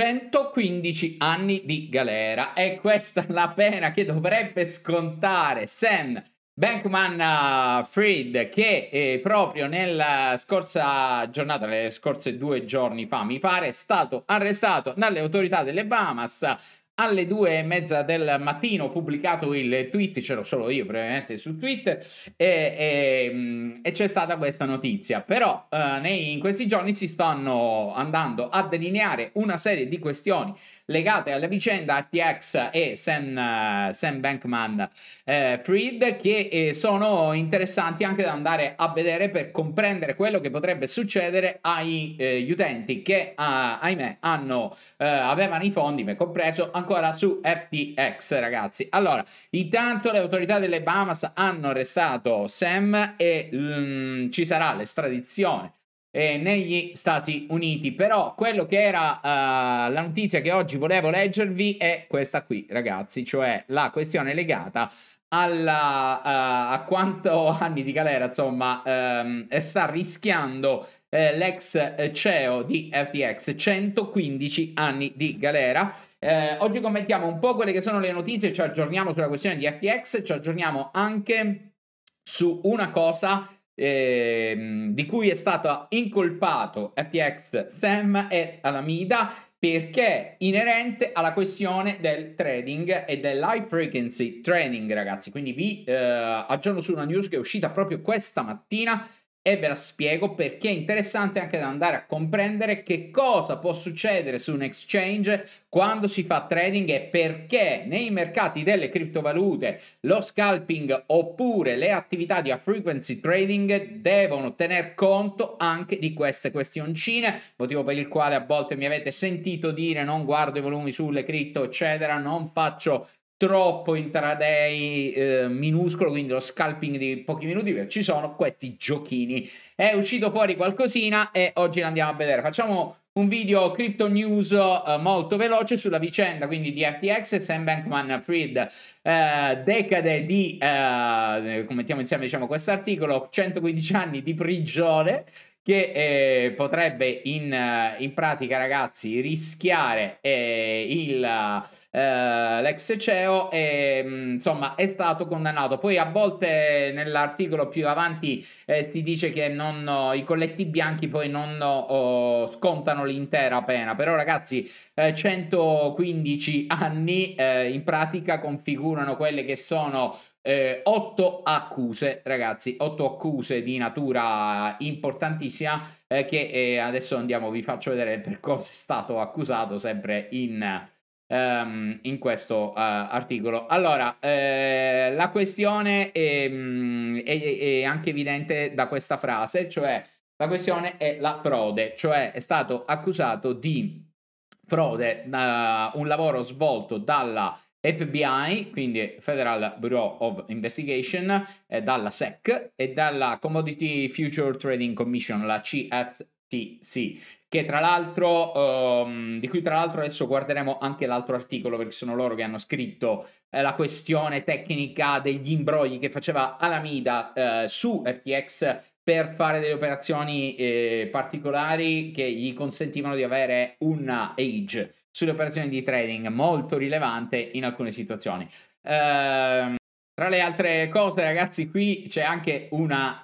115 anni di galera. È questa la pena che dovrebbe scontare Sam Bankman Fried che eh, proprio nella scorsa giornata, le scorse due giorni fa mi pare, è stato arrestato dalle autorità delle Bahamas alle due e mezza del mattino ho pubblicato il tweet, c'ero solo io brevemente su Twitter, e, e, mm, e c'è stata questa notizia. Però eh, nei, in questi giorni si stanno andando a delineare una serie di questioni legate alla vicenda RTX e Sam, eh, Sam Bankman eh, Fried che eh, sono interessanti anche da andare a vedere per comprendere quello che potrebbe succedere agli eh, utenti che, eh, ahimè, hanno, avevano i fondi, me compreso, ancora ancora su FTX, ragazzi. Allora, intanto le autorità delle Bahamas hanno arrestato Sam e mm, ci sarà l'estradizione eh, negli Stati Uniti. Però quello che era uh, la notizia che oggi volevo leggervi è questa qui, ragazzi, cioè la questione legata alla, uh, a quanto anni di galera, insomma, um, sta rischiando eh, l'ex eh, CEO di FTX, 115 anni di galera. Eh, oggi commentiamo un po' quelle che sono le notizie, ci aggiorniamo sulla questione di FTX, ci aggiorniamo anche su una cosa eh, di cui è stato incolpato FTX Sam e Alameda perché inerente alla questione del trading e dell'high frequency trading ragazzi quindi vi eh, aggiorno su una news che è uscita proprio questa mattina e ve la spiego perché è interessante anche da andare a comprendere che cosa può succedere su un exchange quando si fa trading e perché nei mercati delle criptovalute lo scalping oppure le attività di a frequency trading devono tener conto anche di queste questioncine, motivo per il quale a volte mi avete sentito dire non guardo i volumi sulle cripto eccetera, non faccio troppo intraday eh, minuscolo, quindi lo scalping di pochi minuti, perché ci sono questi giochini. È uscito fuori qualcosina e oggi andiamo a vedere. Facciamo un video crypto news eh, molto veloce sulla vicenda quindi di FTX, Sam Bankman Fried, eh, decade di, eh, mettiamo insieme diciamo questo articolo, 115 anni di prigione che eh, potrebbe in, eh, in, pratica, ragazzi, rischiare eh, il, eh, l'ex CEO e mm, insomma è stato condannato poi a volte nell'articolo più avanti eh, si dice che non, i colletti bianchi poi non oh, scontano l'intera pena però ragazzi eh, 115 anni eh, in pratica configurano quelle che sono eh, otto accuse, ragazzi, otto accuse di natura importantissima eh, che eh, adesso andiamo, vi faccio vedere per cosa è stato accusato sempre in um, in questo uh, articolo. Allora, eh, la questione ehm, è, è, è anche evidente da questa frase, cioè la questione è la frode, cioè è stato accusato di frode uh, un lavoro svolto dalla FBI, quindi Federal Bureau of Investigation, eh, dalla SEC e dalla Commodity Future Trading Commission, la CFTC sì, sì, che tra l'altro, um, di cui tra l'altro adesso guarderemo anche l'altro articolo perché sono loro che hanno scritto eh, la questione tecnica degli imbrogli che faceva Alameda eh, su FTX per fare delle operazioni eh, particolari che gli consentivano di avere una age sulle operazioni di trading molto rilevante in alcune situazioni. Ehm, tra le altre cose, ragazzi, qui c'è anche una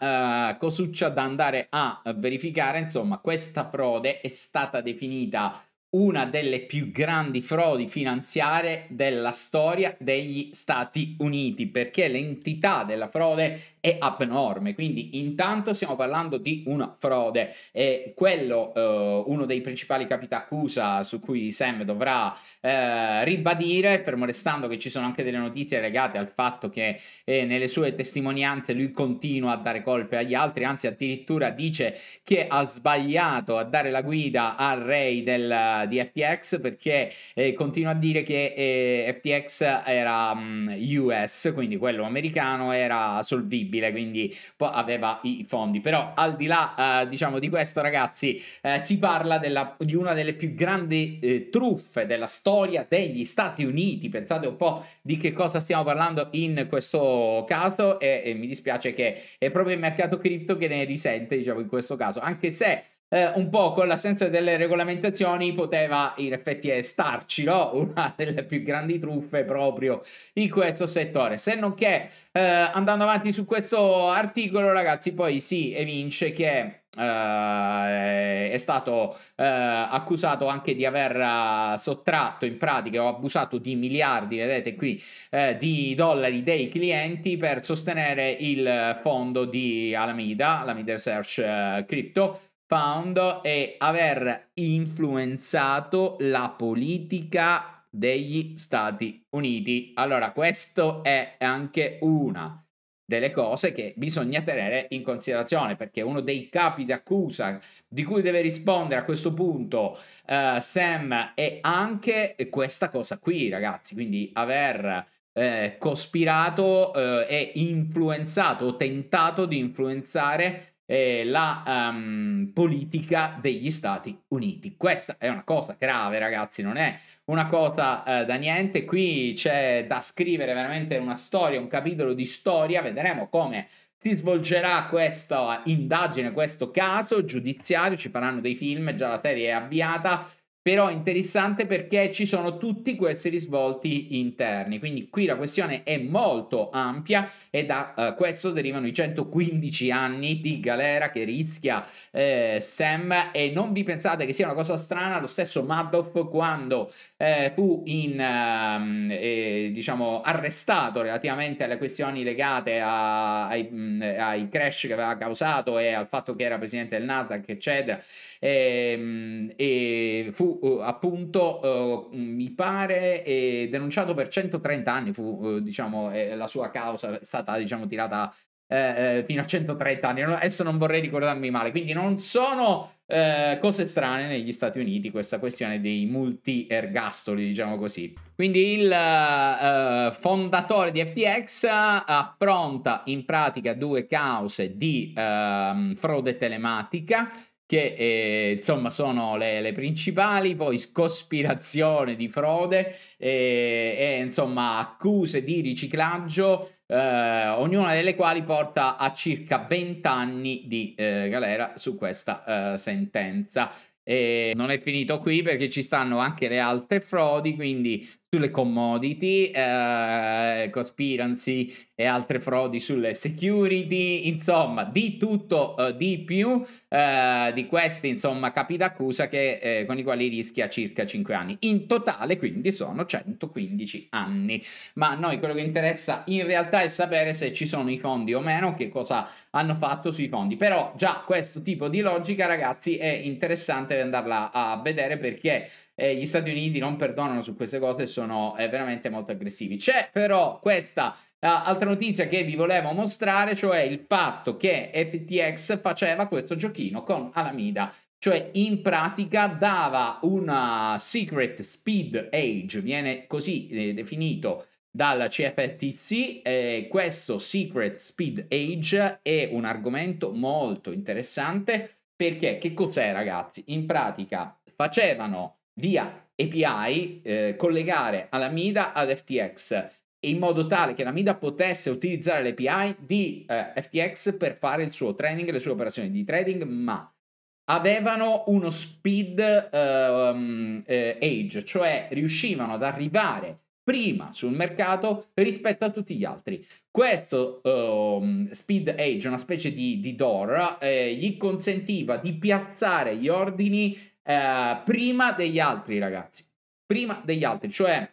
uh, cosuccia da andare a verificare. Insomma, questa frode è stata definita una delle più grandi frodi finanziarie della storia degli Stati Uniti, perché l'entità della frode è abnorme. Quindi intanto stiamo parlando di una frode e quello, eh, uno dei principali capi accusa su cui Sam dovrà eh, ribadire, fermo restando che ci sono anche delle notizie legate al fatto che eh, nelle sue testimonianze lui continua a dare colpe agli altri, anzi addirittura dice che ha sbagliato a dare la guida al re del di FTX perché eh, continua a dire che eh, FTX era um, mm, US, quindi quello americano era solvibile, quindi poi aveva i fondi. Però al di là eh, diciamo di questo ragazzi si parla della, di una delle più grandi truffe della storia degli Stati Uniti. Pensate un po' di che cosa stiamo parlando in questo caso e, e mi dispiace che è proprio il mercato cripto che ne risente diciamo in questo caso, anche se eh, un po' con l'assenza delle regolamentazioni poteva in effetti starci, una delle più grandi truffe proprio in questo settore. Se non che eh, andando avanti su questo articolo, ragazzi, poi si evince che Uh, è stato uh, accusato anche di aver eh, sottratto in pratica o abusato di miliardi, vedete qui, di dollari dei clienti per sostenere il fondo di Alameda, Alameda Research Crypto found è aver influenzato la politica degli Stati Uniti. Allora, questo è anche una delle cose che bisogna tenere in considerazione perché uno dei capi d'accusa di cui deve rispondere a questo punto eh, Sam è anche questa cosa qui ragazzi quindi aver eh, cospirato eh, e influenzato o tentato di influenzare eh, la um, politica degli Stati Uniti. Questa è una cosa grave, ragazzi, non è una cosa eh, da niente. Qui c'è da scrivere veramente una storia, un capitolo di storia. Vedremo come si svolgerà questa indagine, questo caso giudiziario. Ci faranno dei film, già la serie è avviata però interessante perché ci sono tutti questi risvolti interni, quindi qui la questione è molto ampia e da eh, questo derivano i 115 anni di galera che rischia eh, Sam e non vi pensate che sia una cosa strana, lo stesso Madoff quando eh, fu in, ehm, diciamo, arrestato relativamente alle questioni legate a, ai, mh, mm, ai, crash che aveva causato e al fatto che era presidente del Nasdaq eccetera e, ehm, mh, e fu fu eh, appunto, eh, mi pare, eh, denunciato per 130 anni, fu, eh, diciamo, la sua causa è stata, diciamo, tirata eh, fino a 130 anni. Adesso non vorrei ricordarmi male, quindi non sono cose strane negli Stati Uniti questa questione dei multi-ergastoli, diciamo così. Quindi il fondatore di FTX affronta in pratica due cause di ehm, frode telematica che eh, insomma sono le, le, principali, poi cospirazione di frode e, eh, e insomma accuse di riciclaggio, eh, ognuna delle quali porta a circa 20 anni di eh, galera su questa eh, sentenza. E non è finito qui perché ci stanno anche le altre frodi, quindi sulle commodity, eh, conspiracy e altre frodi sulle security, insomma di tutto eh, di più eh, di questi insomma capi d'accusa che, eh, con i quali rischia circa 5 anni. In totale quindi sono 115 anni, ma a noi quello che interessa in realtà è sapere se ci sono i fondi o meno, che cosa hanno fatto sui fondi, però già questo tipo di logica ragazzi è interessante andarla a vedere perché eh, gli Stati Uniti non perdonano su queste cose, sono eh, veramente molto aggressivi. C'è però questa uh, altra notizia che vi volevo mostrare, cioè il fatto che FTX faceva questo giochino con Alameda cioè in pratica dava una secret speed age, viene così eh, definito dalla CFTC, eh, questo secret speed age è un argomento molto interessante perché che cos'è ragazzi? In pratica facevano via API eh, collegare alla MIDA ad FTX in modo tale che la MIDA potesse utilizzare l'API di eh, FTX per fare il suo trading, le sue operazioni di trading, ma avevano uno speed ehm, eh, age, cioè riuscivano ad arrivare prima sul mercato rispetto a tutti gli altri. Questo um, Speed Age, una specie di, di door, eh, gli consentiva di piazzare gli ordini eh, prima degli altri, ragazzi. Prima degli altri, cioè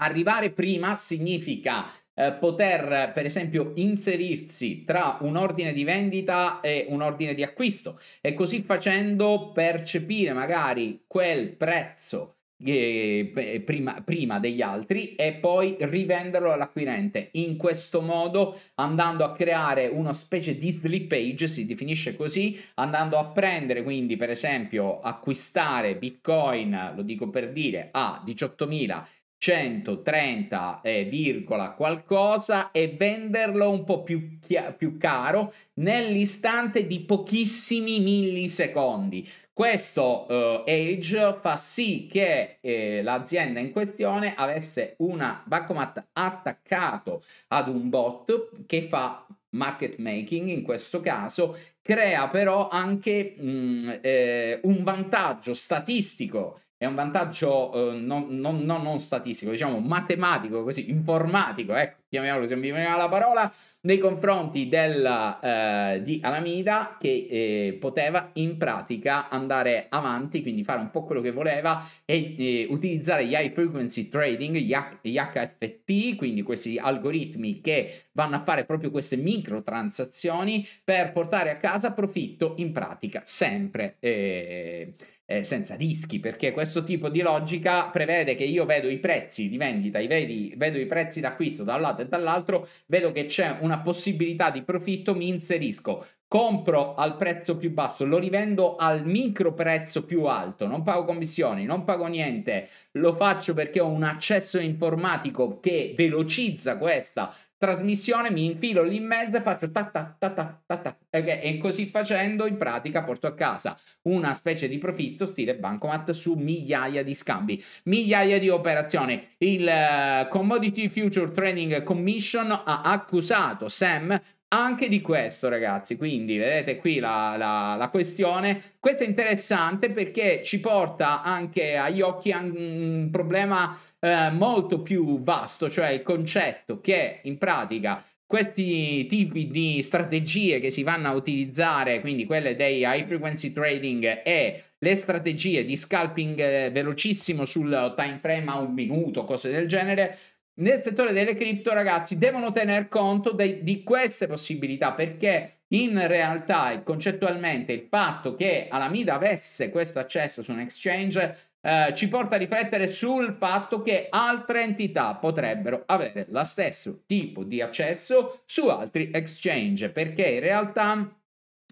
arrivare prima significa eh, poter per esempio inserirsi tra un ordine di vendita e un ordine di acquisto e così facendo percepire magari quel prezzo prima, prima, degli altri e poi rivenderlo all'acquirente. In questo modo, andando a creare una specie di slippage, si definisce così, andando a prendere quindi, per esempio, acquistare Bitcoin, lo dico per dire, a 18.130 eh, virgola qualcosa e venderlo un po' più, più caro nell'istante di pochissimi millisecondi. Questo eh, age fa sì che eh, l'azienda in questione avesse una bancomat attaccato ad un bot che fa market making in questo caso crea però anche mh, mm, eh, un vantaggio statistico è un vantaggio eh, non, non, non, statistico, diciamo matematico, così, informatico, ecco, chiamiamolo se mi veniva la parola, nei confronti della, eh, di Alameda che eh, poteva in pratica andare avanti, quindi fare un po' quello che voleva e eh, utilizzare gli high frequency trading, gli, H- gli HFT, quindi questi algoritmi che vanno a fare proprio queste micro transazioni per portare a casa profitto in pratica sempre. Eh, eh, senza rischi, perché questo tipo di logica prevede che io vedo i prezzi di vendita, i vedi, vedo i prezzi d'acquisto da un lato lato e dall'altro vedo che c'è una possibilità di profitto, mi inserisco compro al prezzo più basso, lo rivendo al micro prezzo più alto, non pago commissioni, non pago niente, lo faccio perché ho un accesso informatico che velocizza questa trasmissione, mi infilo lì in mezzo e faccio ta ta ta ta ta, ta okay? e così facendo in pratica porto a casa una specie di profitto stile bancomat su migliaia di scambi, migliaia di operazioni. Il eh, Commodity Future Trading Commission ha accusato Sam anche di questo, ragazzi. Quindi vedete qui la, la, la, questione. Questo è interessante perché ci porta anche agli occhi un problema eh, molto più vasto, cioè il concetto che in pratica questi tipi di strategie che si vanno a utilizzare, quindi quelle dei high frequency trading e le strategie di scalping eh, velocissimo sul time frame a un minuto, cose del genere, nel settore delle cripto, ragazzi, devono tener conto dei, di queste possibilità perché in realtà e concettualmente il fatto che Alameda avesse questo accesso su un exchange eh, ci porta a riflettere sul fatto che altre entità potrebbero avere lo stesso tipo di accesso su altri exchange perché in realtà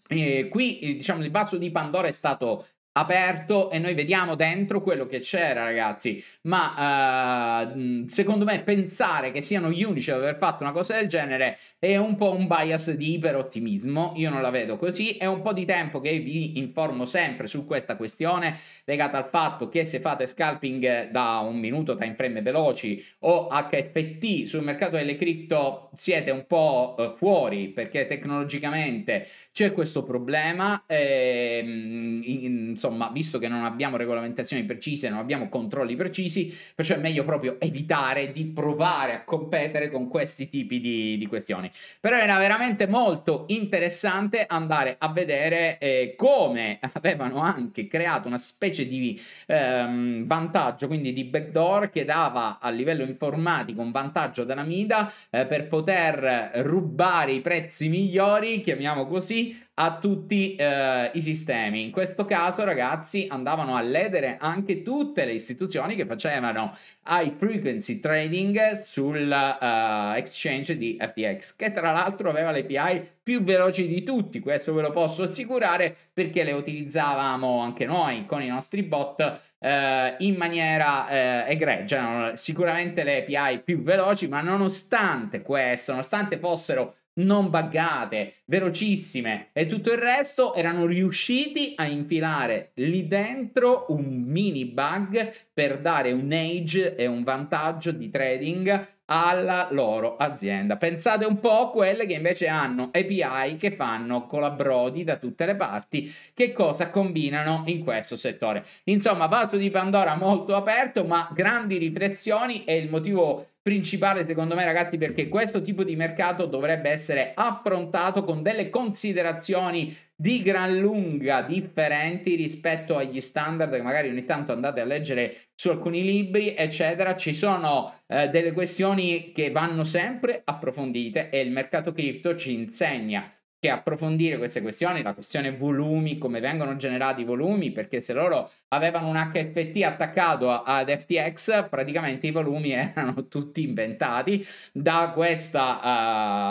eh, qui eh, diciamo il vaso di Pandora è stato aperto e noi vediamo dentro quello che c'era ragazzi ma uh, secondo me pensare che siano gli unici ad aver fatto una cosa del genere è un po' un bias di iperottimismo io non la vedo così è un po' di tempo che vi informo sempre su questa questione legata al fatto che se fate scalping da un minuto time frame veloci o HFT sul mercato delle cripto siete un po' eh, fuori perché tecnologicamente c'è questo problema e, ehm, insomma insomma, visto che non abbiamo regolamentazioni precise, non abbiamo controlli precisi, perciò è meglio proprio evitare di provare a competere con questi tipi di, di questioni. Però era veramente molto interessante andare a vedere eh, come avevano anche creato una specie di ehm, vantaggio, quindi di backdoor che dava a livello informatico un vantaggio ad Anamida eh, per poter rubare i prezzi migliori, chiamiamo così, a tutti eh, i sistemi. In questo caso, ragazzi, ragazzi andavano a ledere anche tutte le istituzioni che facevano high frequency trading sul uh, di FTX, che tra l'altro aveva le API più veloci di tutti, questo ve lo posso assicurare perché le utilizzavamo anche noi con i nostri bot eh, in maniera eh, egregia, sicuramente le API più veloci, ma nonostante questo, nonostante fossero non buggate, velocissime e tutto il resto, erano riusciti a infilare lì dentro un mini bug per dare un age e un vantaggio di trading alla loro azienda. Pensate un po' a quelle che invece hanno API che fanno collabrodi da tutte le parti, che cosa combinano in questo settore. Insomma, vaso di Pandora molto aperto, ma grandi riflessioni e il motivo principale secondo me ragazzi perché questo tipo di mercato dovrebbe essere affrontato con delle considerazioni di gran lunga differenti rispetto agli standard che magari ogni tanto andate a leggere su alcuni libri eccetera ci sono eh, delle questioni che vanno sempre approfondite e il mercato cripto ci insegna che approfondire queste questioni, la questione volumi, come vengono generati i volumi, perché se loro avevano un HFT attaccato ad FTX, praticamente i volumi erano tutti inventati da questa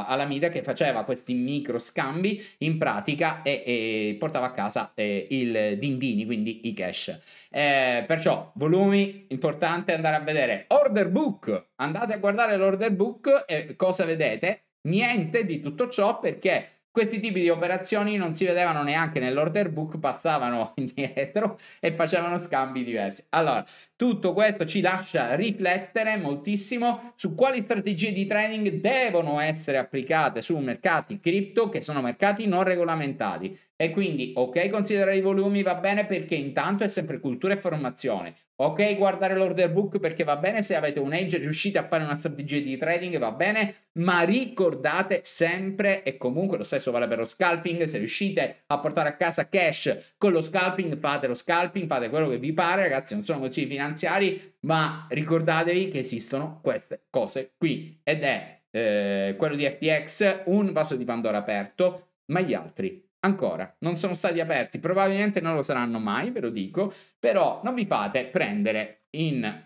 uh, Alameda che faceva questi micro scambi in pratica e, e portava a casa eh, il dindini, quindi i cash. Eh, perciò volumi, importante andare a vedere. Order book, andate a guardare l'order book e cosa vedete? Niente di tutto ciò perché questi tipi di operazioni non si vedevano neanche nell'order book, passavano indietro e facevano scambi diversi. Allora, tutto questo ci lascia riflettere moltissimo su quali strategie di trading devono essere applicate su mercati cripto che sono mercati non regolamentati. E quindi, ok, considerare i volumi va bene perché intanto è sempre cultura e formazione. Ok, guardare l'order book perché va bene se avete un edge riuscite a fare una strategia di trading va bene, ma ricordate sempre e comunque lo stesso vale per lo scalping, se riuscite a portare a casa cash con lo scalping, fate lo scalping, fate quello che vi pare, ragazzi, non sono così finanziari finanziari, ma ricordatevi che esistono queste cose qui ed è eh, quello di FTX un vaso di Pandora aperto, ma gli altri ancora non sono stati aperti, probabilmente non lo saranno mai, ve lo dico, però non vi fate prendere in...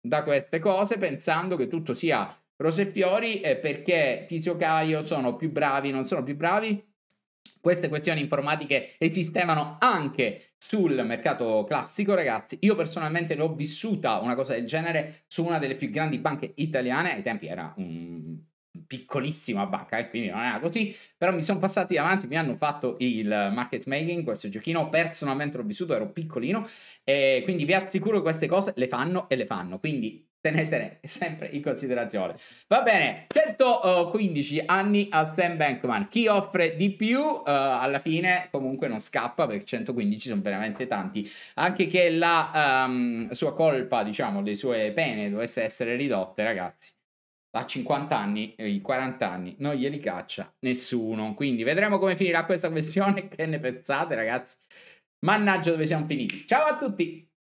da queste cose pensando che tutto sia rose e fiori perché Tizio Caio sono più bravi, non sono più bravi, queste questioni informatiche esistevano anche sul mercato classico, ragazzi. Io personalmente l'ho vissuta una cosa del genere su una delle più grandi banche italiane, ai tempi era un piccolissima banca e eh, quindi non era così però mi sono passati avanti mi hanno fatto il market making questo giochino personalmente l'ho vissuto ero piccolino e quindi vi assicuro queste cose le fanno e le fanno quindi tenetene sempre in considerazione. Va bene, 115 eh, anni a Stan Bankman. Chi offre di più uh, alla fine comunque non scappa perché 115 sono veramente tanti. Anche che la um, sua colpa, diciamo, le sue pene dovesse essere ridotte, ragazzi. A 50 anni, eh, i 40 anni, non glieli caccia nessuno. Quindi vedremo come finirà questa questione. Che ne pensate, ragazzi? Mannaggia dove siamo finiti. Ciao a tutti!